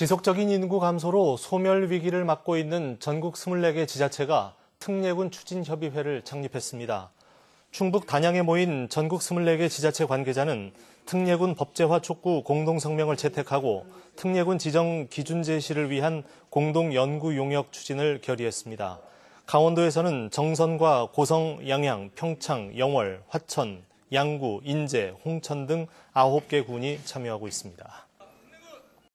지속적인 인구 감소로 소멸 위기를 맞고 있는 전국 24개 지자체가 특례군 추진협의회를 창립했습니다. 충북 단양에 모인 전국 24개 지자체 관계자는 특례군 법제화 촉구 공동성명을 채택하고 특례군 지정 기준 제시를 위한 공동 연구 용역 추진을 결의했습니다. 강원도에서는 정선과 고성, 양양, 평창, 영월, 화천, 양구, 인제, 홍천 등 9개 군이 참여하고 있습니다.